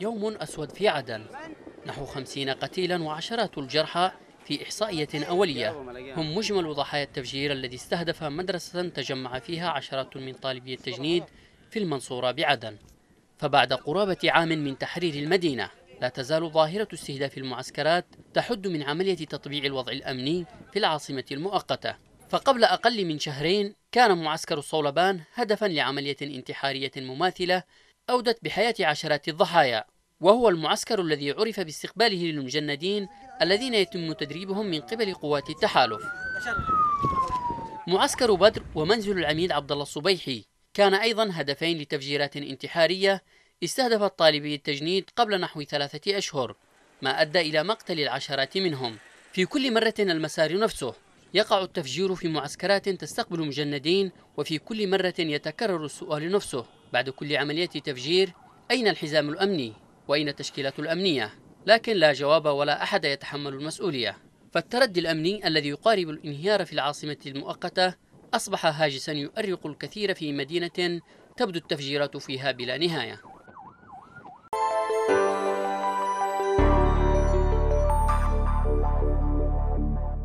يوم أسود في عدن نحو خمسين قتيلا وعشرات الجرحى في إحصائية أولية هم مجمل ضحايا التفجير الذي استهدف مدرسة تجمع فيها عشرات من طالبي التجنيد في المنصورة بعدن فبعد قرابة عام من تحرير المدينة لا تزال ظاهرة استهداف المعسكرات تحد من عملية تطبيع الوضع الأمني في العاصمة المؤقتة فقبل أقل من شهرين كان معسكر الصولبان هدفا لعملية انتحارية مماثلة أودت بحياة عشرات الضحايا وهو المعسكر الذي عرف باستقباله للمجندين الذين يتم تدريبهم من قبل قوات التحالف معسكر بدر ومنزل العميد عبد الله الصبيحي كان أيضا هدفين لتفجيرات انتحارية استهدفت طالبي التجنيد قبل نحو ثلاثة أشهر ما أدى إلى مقتل العشرات منهم في كل مرة المسار نفسه يقع التفجير في معسكرات تستقبل مجندين وفي كل مرة يتكرر السؤال نفسه بعد كل عملية تفجير أين الحزام الأمني؟ وأين التشكيلات الأمنية؟ لكن لا جواب ولا أحد يتحمل المسؤولية فالتردي الأمني الذي يقارب الانهيار في العاصمة المؤقتة أصبح هاجسا يؤرق الكثير في مدينة تبدو التفجيرات فيها بلا نهاية